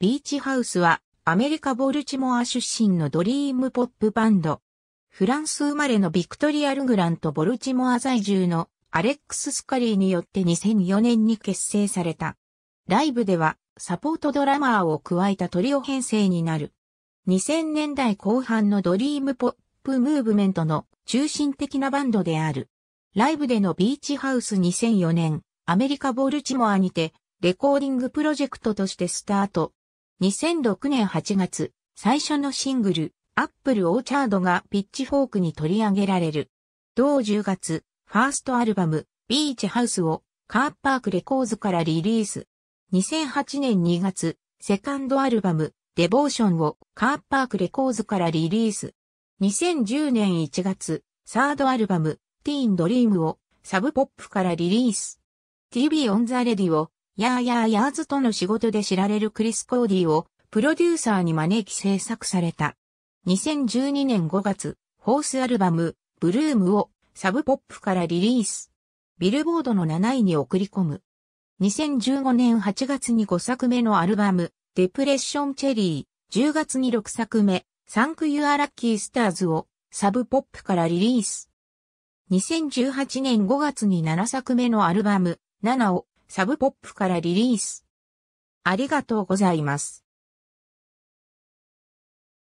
ビーチハウスはアメリカボルチモア出身のドリームポップバンド。フランス生まれのビクトリア・ルグランとボルチモア在住のアレックス・スカリーによって2004年に結成された。ライブではサポートドラマーを加えたトリオ編成になる。2000年代後半のドリームポップムーブメントの中心的なバンドである。ライブでのビーチハウス2004年、アメリカ・ボルチモアにて、レコーディングプロジェクトとしてスタート。2006年8月、最初のシングル、アップルオーチャードがピッチフォークに取り上げられる。同10月、ファーストアルバム、ビーチハウスをカーパークレコーズからリリース。2008年2月、セカンドアルバム、デボーションをカーパークレコーズからリリース。2010年1月、サードアルバム、ティーンドリームをサブポップからリリース。TV on the r a d ヤーヤーヤーズとの仕事で知られるクリス・コーディをプロデューサーに招き制作された。2012年5月、ホースアルバム、ブルームをサブポップからリリース。ビルボードの7位に送り込む。2015年8月に5作目のアルバム、デプレッションチェリー、10月に6作目、サンクユアラッキースターズをサブポップからリリース。2018年5月に7作目のアルバム、7をサブポップからリリース。ありがとうございます。